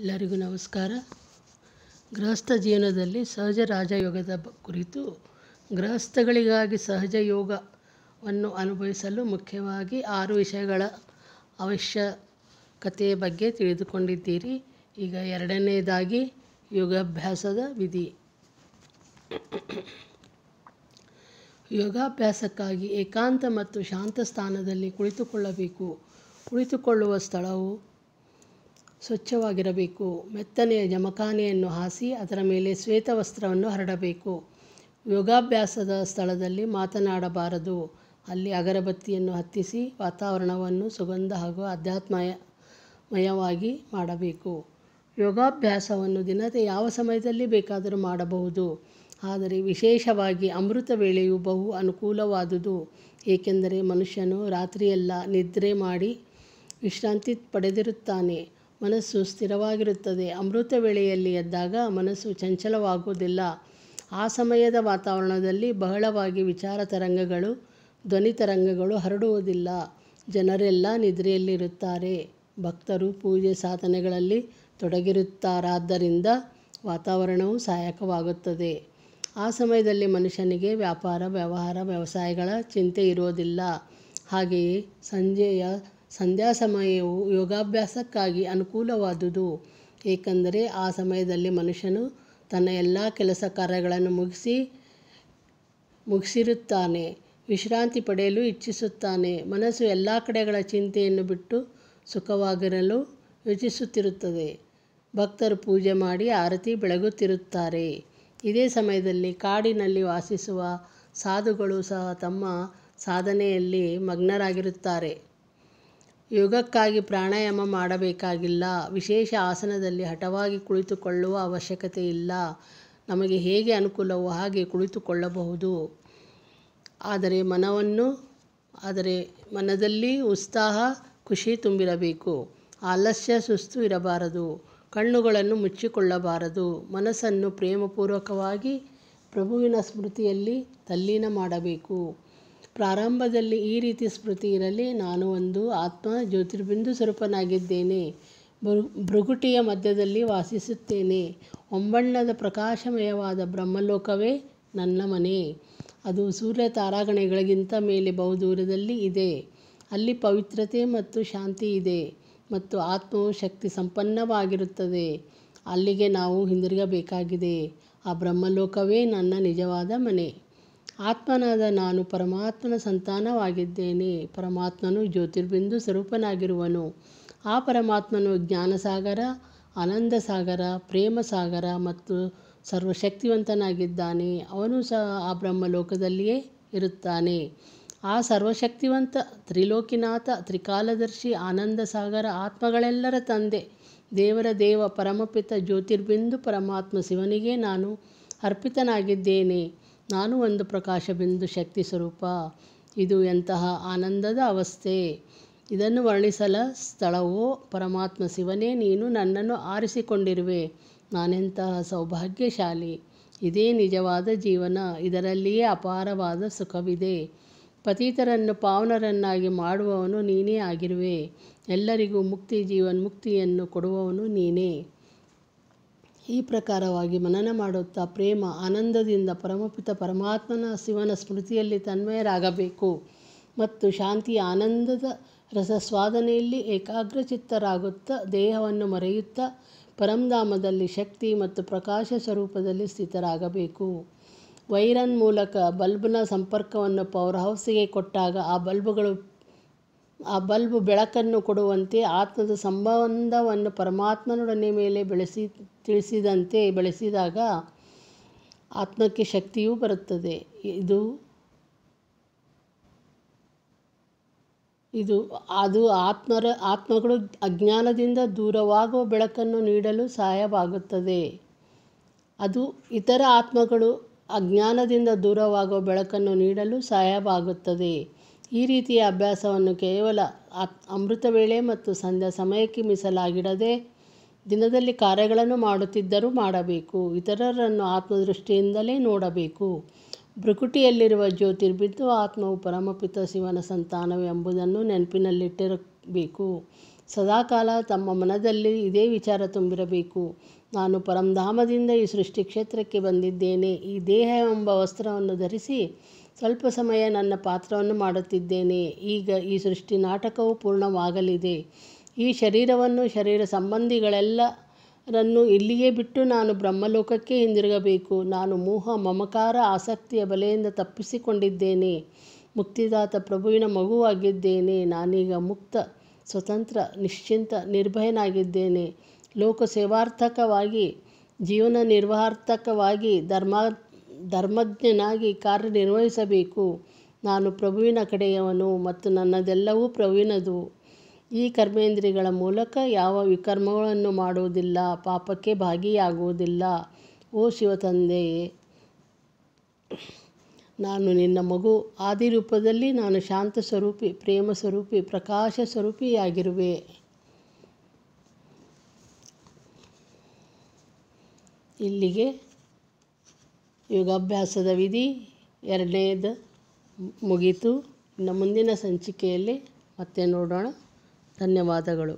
ಎಲ್ಲರಿಗೂ ನಮಸ್ಕಾರ ಗೃಹಸ್ಥ ಜೀವನದಲ್ಲಿ ಸಹಜ ರಾಜಯೋಗದ ಕುರಿತು ಗೃಹಸ್ಥಗಳಿಗಾಗಿ ಸಹಜ ಯೋಗವನ್ನು ಅನುಭವಿಸಲು ಮುಖ್ಯವಾಗಿ ಆರು ವಿಷಯಗಳ ಅವಶ್ಯಕತೆಯ ಬಗ್ಗೆ ತಿಳಿದುಕೊಂಡಿದ್ದೀರಿ ಈಗ ಎರಡನೆಯದಾಗಿ ಯೋಗಾಭ್ಯಾಸದ ವಿಧಿ ಯೋಗಾಭ್ಯಾಸಕ್ಕಾಗಿ ಏಕಾಂತ ಮತ್ತು ಶಾಂತ ಸ್ಥಾನದಲ್ಲಿ ಕುಳಿತುಕೊಳ್ಳಬೇಕು ಕುಳಿತುಕೊಳ್ಳುವ ಸ್ಥಳವು ಸ್ವಚ್ಛವಾಗಿರಬೇಕು ಮೆತ್ತನೆಯ ಜಮಖಾನೆಯನ್ನು ಹಾಸಿ ಅದರ ಮೇಲೆ ಶ್ವೇತ ವಸ್ತ್ರವನ್ನು ಹರಡಬೇಕು ಯೋಗಾಭ್ಯಾಸದ ಸ್ಥಳದಲ್ಲಿ ಮಾತನಾಡಬಾರದು ಅಲ್ಲಿ ಅಗರಬತ್ತಿಯನ್ನು ಹತ್ತಿಸಿ ವಾತಾವರಣವನ್ನು ಸುಗಂಧ ಹಾಗೂ ಮಯವಾಗಿ ಮಾಡಬೇಕು ಯೋಗಾಭ್ಯಾಸವನ್ನು ದಿನದ ಯಾವ ಸಮಯದಲ್ಲಿ ಬೇಕಾದರೂ ಮಾಡಬಹುದು ಆದರೆ ವಿಶೇಷವಾಗಿ ಅಮೃತ ವೇಳೆಯು ಬಹು ಅನುಕೂಲವಾದುದು ಏಕೆಂದರೆ ಮನುಷ್ಯನು ರಾತ್ರಿಯೆಲ್ಲ ನಿದ್ರೆ ಮಾಡಿ ವಿಶ್ರಾಂತಿ ಪಡೆದಿರುತ್ತಾನೆ ಮನಸ್ಸು ಸ್ಥಿರವಾಗಿರುತ್ತದೆ ಅಮೃತ ವೇಳೆಯಲ್ಲಿ ಎದ್ದಾಗ ಮನಸ್ಸು ಚಂಚಲವಾಗುವುದಿಲ್ಲ ಆ ಸಮಯದ ವಾತಾವರಣದಲ್ಲಿ ಬಹಳವಾಗಿ ವಿಚಾರ ತರಂಗಗಳು ಧ್ವನಿ ತರಂಗಗಳು ಹರಡುವುದಿಲ್ಲ ಜನರೆಲ್ಲ ನಿದ್ರೆಯಲ್ಲಿರುತ್ತಾರೆ ಭಕ್ತರು ಪೂಜೆ ಸಾಧನೆಗಳಲ್ಲಿ ತೊಡಗಿರುತ್ತಾರಾದ್ದರಿಂದ ವಾತಾವರಣವು ಸಹಾಯಕವಾಗುತ್ತದೆ ಆ ಸಮಯದಲ್ಲಿ ಮನುಷ್ಯನಿಗೆ ವ್ಯಾಪಾರ ವ್ಯವಹಾರ ವ್ಯವಸಾಯಗಳ ಚಿಂತೆ ಇರೋದಿಲ್ಲ ಹಾಗೆಯೇ ಸಂಜೆಯ ಸಂಧ್ಯಾ ಸಮಯವು ಯೋಗಾಭ್ಯಾಸಕ್ಕಾಗಿ ಅನುಕೂಲವಾದುದು ಏಕೆಂದರೆ ಆ ಸಮಯದಲ್ಲಿ ಮನುಷ್ಯನು ತನ್ನ ಎಲ್ಲ ಕೆಲಸ ಕಾರ್ಯಗಳನ್ನು ಮುಗಿಸಿ ಮುಗಿಸಿರುತ್ತಾನೆ ವಿಶ್ರಾಂತಿ ಪಡೆಯಲು ಇಚ್ಛಿಸುತ್ತಾನೆ ಮನಸ್ಸು ಎಲ್ಲ ಕಡೆಗಳ ಚಿಂತೆಯನ್ನು ಬಿಟ್ಟು ಸುಖವಾಗಿರಲು ಯೋಚಿಸುತ್ತಿರುತ್ತದೆ ಭಕ್ತರು ಪೂಜೆ ಮಾಡಿ ಆರತಿ ಬೆಳಗುತ್ತಿರುತ್ತಾರೆ ಇದೇ ಸಮಯದಲ್ಲಿ ಕಾಡಿನಲ್ಲಿ ವಾಸಿಸುವ ಸಾಧುಗಳು ಸಹ ತಮ್ಮ ಸಾಧನೆಯಲ್ಲಿ ಮಗ್ನರಾಗಿರುತ್ತಾರೆ ಯೋಗಕ್ಕಾಗಿ ಪ್ರಾಣಾಯಾಮ ಮಾಡಬೇಕಾಗಿಲ್ಲ ವಿಶೇಷ ಆಸನದಲ್ಲಿ ಹಠವಾಗಿ ಕುಳಿತುಕೊಳ್ಳುವ ಅವಶ್ಯಕತೆ ಇಲ್ಲ ನಮಗೆ ಹೇಗೆ ಅನುಕೂಲವೋ ಹಾಗೆ ಕುಳಿತುಕೊಳ್ಳಬಹುದು ಆದರೆ ಮನವನ್ನು ಆದರೆ ಮನದಲ್ಲಿ ಉತ್ಸಾಹ ಖುಷಿ ತುಂಬಿರಬೇಕು ಆಲಸ್ಯ ಸುಸ್ತು ಇರಬಾರದು ಕಣ್ಣುಗಳನ್ನು ಮುಚ್ಚಿಕೊಳ್ಳಬಾರದು ಮನಸ್ಸನ್ನು ಪ್ರೇಮಪೂರ್ವಕವಾಗಿ ಪ್ರಭುವಿನ ಸ್ಮೃತಿಯಲ್ಲಿ ತಲ್ಲೀನ ಮಾಡಬೇಕು ಪ್ರಾರಂಭದಲ್ಲಿ ಈ ರೀತಿ ಸ್ಮೃತಿ ಇರಲಿ ನಾನು ಒಂದು ಆತ್ಮ ಜ್ಯೋತಿರ್ಬಿಂದು ಸ್ವರೂಪನಾಗಿದ್ದೇನೆ ಭೃಗುಟಿಯ ಮಧ್ಯದಲ್ಲಿ ವಾಸಿಸುತ್ತೇನೆ ಒಂಬಣ್ಣದ ಪ್ರಕಾಶಮಯವಾದ ಬ್ರಹ್ಮಲೋಕವೇ ನನ್ನ ಮನೆ ಅದು ಸೂರ್ಯ ತಾರಾಗಣೆಗಳಿಗಿಂತ ಮೇಲೆ ಬಹುದೂರದಲ್ಲಿ ಇದೆ ಅಲ್ಲಿ ಪವಿತ್ರತೆ ಮತ್ತು ಶಾಂತಿ ಇದೆ ಮತ್ತು ಆತ್ಮವು ಶಕ್ತಿ ಸಂಪನ್ನವಾಗಿರುತ್ತದೆ ಅಲ್ಲಿಗೆ ನಾವು ಹಿಂದಿರುಗಬೇಕಾಗಿದೆ ಆ ಬ್ರಹ್ಮಲೋಕವೇ ನನ್ನ ನಿಜವಾದ ಮನೆ ಆತ್ಮನಾದ ನಾನು ಪರಮಾತ್ಮನ ಸಂತಾನವಾಗಿದ್ದೇನೆ ಪರಮಾತ್ಮನು ಜ್ಯೋತಿರ್ಬಿಂದು ಸ್ವರೂಪನಾಗಿರುವನು ಆ ಪರಮಾತ್ಮನು ಜ್ಞಾನಸಾಗರ ಆನಂದ ಸಾಗರ ಪ್ರೇಮ ಸಾಗರ ಮತ್ತು ಸರ್ವಶಕ್ತಿವಂತನಾಗಿದ್ದಾನೆ ಅವನು ಸಹ ಆ ಬ್ರಹ್ಮಲೋಕದಲ್ಲಿಯೇ ಇರುತ್ತಾನೆ ಆ ಸರ್ವಶಕ್ತಿವಂತ ತ್ರಿಲೋಕಿನಾಥ ತ್ರಿಕಾಲದರ್ಶಿ ಆನಂದ ಸಾಗರ ಆತ್ಮಗಳೆಲ್ಲರ ತಂದೆ ದೇವರ ದೇವ ಪರಮಪಿತ ಜ್ಯೋತಿರ್ಬಿಂದು ಪರಮಾತ್ಮ ಶಿವನಿಗೆ ನಾನು ಅರ್ಪಿತನಾಗಿದ್ದೇನೆ ನಾನು ಒಂದು ಪ್ರಕಾಶಬಿಂದು ಶಕ್ತಿ ಸ್ವರೂಪ ಇದು ಎಂತಹ ಆನಂದದ ಅವಸ್ಥೆ ಇದನ್ನು ವರ್ಣಿಸಲ ಸ್ಥಳವೋ ಪರಮಾತ್ಮ ಶಿವನೇ ನೀನು ನನ್ನನ್ನು ಆರಿಸಿಕೊಂಡಿರುವೆ ನಾನೆಂತಹ ಸೌಭಾಗ್ಯಶಾಲಿ ಇದೇ ನಿಜವಾದ ಜೀವನ ಇದರಲ್ಲಿಯೇ ಅಪಾರವಾದ ಸುಖವಿದೆ ಪತೀತರನ್ನು ಪಾವನರನ್ನಾಗಿ ಮಾಡುವವನು ನೀನೇ ಆಗಿರುವೆ ಎಲ್ಲರಿಗೂ ಮುಕ್ತಿ ಜೀವನ್ ಮುಕ್ತಿಯನ್ನು ಕೊಡುವವನು ನೀನೇ ಈ ಪ್ರಕಾರವಾಗಿ ಮನನ ಮಾಡುತ್ತಾ ಪ್ರೇಮ ಆನಂದದಿಂದ ಪರಮಪಿತ ಪರಮಾತ್ಮನ ಶಿವನ ಸ್ಮೃತಿಯಲ್ಲಿ ತನ್ಮಯರಾಗಬೇಕು ಮತ್ತು ಶಾಂತಿಯ ಆನಂದದ ರಸಸ್ವಾದನೆಯಲ್ಲಿ ಏಕಾಗ್ರಚಿತ್ತರಾಗುತ್ತಾ ದೇಹವನ್ನು ಮರೆಯುತ್ತಾ ಪರಂಧಾಮದಲ್ಲಿ ಶಕ್ತಿ ಮತ್ತು ಪ್ರಕಾಶ ಸ್ವರೂಪದಲ್ಲಿ ಸ್ಥಿತರಾಗಬೇಕು ವೈರನ್ ಮೂಲಕ ಬಲ್ಬ್ನ ಸಂಪರ್ಕವನ್ನು ಪವರ್ ಹೌಸಿಗೆ ಕೊಟ್ಟಾಗ ಆ ಬಲ್ಬ್ಗಳು ಆ ಬಲ್ಬ್ ಬೆಳಕನ್ನು ಕೊಡುವಂತೆ ಆತ್ಮದ ಸಂಬಂಧವನ್ನು ಪರಮಾತ್ಮನೊಡನೆ ಮೇಲೆ ಬೆಳೆಸಿ ತಿಳಿಸಿದಂತೆ ಬೆಳೆಸಿದಾಗ ಆತ್ಮಕ್ಕೆ ಶಕ್ತಿಯೂ ಬರುತ್ತದೆ ಇದು ಇದು ಅದು ಆತ್ಮರ ಆತ್ಮಗಳು ಅಜ್ಞಾನದಿಂದ ದೂರವಾಗುವ ಬೆಳಕನ್ನು ನೀಡಲು ಸಹಾಯವಾಗುತ್ತದೆ ಅದು ಇತರ ಆತ್ಮಗಳು ಅಜ್ಞಾನದಿಂದ ದೂರವಾಗುವ ಬೆಳಕನ್ನು ನೀಡಲು ಸಹಾಯವಾಗುತ್ತದೆ ಈ ರೀತಿಯ ಅಭ್ಯಾಸವನ್ನು ಕೇವಲ ಅಮೃತ ವೇಳೆ ಮತ್ತು ಸಂಧ್ಯಾ ಸಮಯಕ್ಕೆ ಮೀಸಲಾಗಿಡದೆ ದಿನದಲ್ಲಿ ಕಾರ್ಯಗಳನ್ನು ಮಾಡುತ್ತಿದ್ದರೂ ಮಾಡಬೇಕು ಇತರರನ್ನು ಆತ್ಮದೃಷ್ಟಿಯಿಂದಲೇ ನೋಡಬೇಕು ಭ್ರಕುಟಿಯಲ್ಲಿರುವ ಜ್ಯೋತಿರ್ಬಿದ್ದು ಆತ್ಮವು ಪರಮಪಿತ ಶಿವನ ಸಂತಾನವು ಎಂಬುದನ್ನು ನೆನಪಿನಲ್ಲಿಟ್ಟಿರಬೇಕು ಸದಾಕಾಲ ತಮ್ಮ ಮನದಲ್ಲಿ ಇದೇ ವಿಚಾರ ತುಂಬಿರಬೇಕು ನಾನು ಪರಂಧಾಮದಿಂದ ಈ ಸೃಷ್ಟಿ ಕ್ಷೇತ್ರಕ್ಕೆ ಬಂದಿದ್ದೇನೆ ಈ ದೇಹ ಎಂಬ ವಸ್ತ್ರವನ್ನು ಧರಿಸಿ ಸ್ವಲ್ಪ ಸಮಯ ನನ್ನ ಪಾತ್ರವನ್ನು ಮಾಡುತ್ತಿದ್ದೇನೆ ಈಗ ಈ ಸೃಷ್ಟಿ ನಾಟಕವು ಪೂರ್ಣವಾಗಲಿದೆ ಈ ಶರೀರವನ್ನು ಶರೀರ ಸಂಬಂಧಿಗಳೆಲ್ಲರನ್ನು ಇಲ್ಲಿಯೇ ಬಿಟ್ಟು ನಾನು ಬ್ರಹ್ಮಲೋಕಕ್ಕೆ ಹಿಂದಿರುಗಬೇಕು ನಾನು ಮೋಹ ಮಮಕಾರ ಆಸಕ್ತಿಯ ಬಲೆಯಿಂದ ತಪ್ಪಿಸಿಕೊಂಡಿದ್ದೇನೆ ಮುಕ್ತಿದಾತ ಪ್ರಭುವಿನ ಮಗುವಾಗಿದ್ದೇನೆ ನಾನೀಗ ಮುಕ್ತ ಸ್ವತಂತ್ರ ನಿಶ್ಚಿಂತ ನಿರ್ಭಯನಾಗಿದ್ದೇನೆ ಲೋಕ ಸೇವಾರ್ಥಕವಾಗಿ ಜೀವನ ನಿರ್ವಹಾರ್ಥಕವಾಗಿ ಧರ್ಮ ಧರ್ಮಜ್ಞನಾಗಿ ಕಾರ್ಯನಿರ್ವಹಿಸಬೇಕು ನಾನು ಪ್ರಭುವಿನ ಕಡೆಯವನು ಮತ್ತು ನನ್ನದೆಲ್ಲವೂ ಪ್ರಭುವಿನದು ಈ ಕರ್ಮೇಂದ್ರಿಗಳ ಮೂಲಕ ಯಾವ ವಿಕರ್ಮಗಳನ್ನು ಮಾಡುವುದಿಲ್ಲ ಪಾಪಕ್ಕೆ ಭಾಗಿಯಾಗುವುದಿಲ್ಲ ಓ ಶಿವತಂದೆಯೇ ನಾನು ನಿನ್ನ ಮಗು ಆದಿ ರೂಪದಲ್ಲಿ ನಾನು ಶಾಂತ ಸ್ವರೂಪಿ ಪ್ರೇಮ ಸ್ವರೂಪಿ ಪ್ರಕಾಶ ಸ್ವರೂಪಿಯಾಗಿರುವೆ ಇಲ್ಲಿಗೆ ಯೋಗಾಭ್ಯಾಸದ ವಿಧಿ ಎರಡನೇದು ಮುಗೀತು ಇನ್ನು ಮುಂದಿನ ಸಂಚಿಕೆಯಲ್ಲಿ ಮತ್ತೆ ನೋಡೋಣ ಧನ್ಯವಾದಗಳು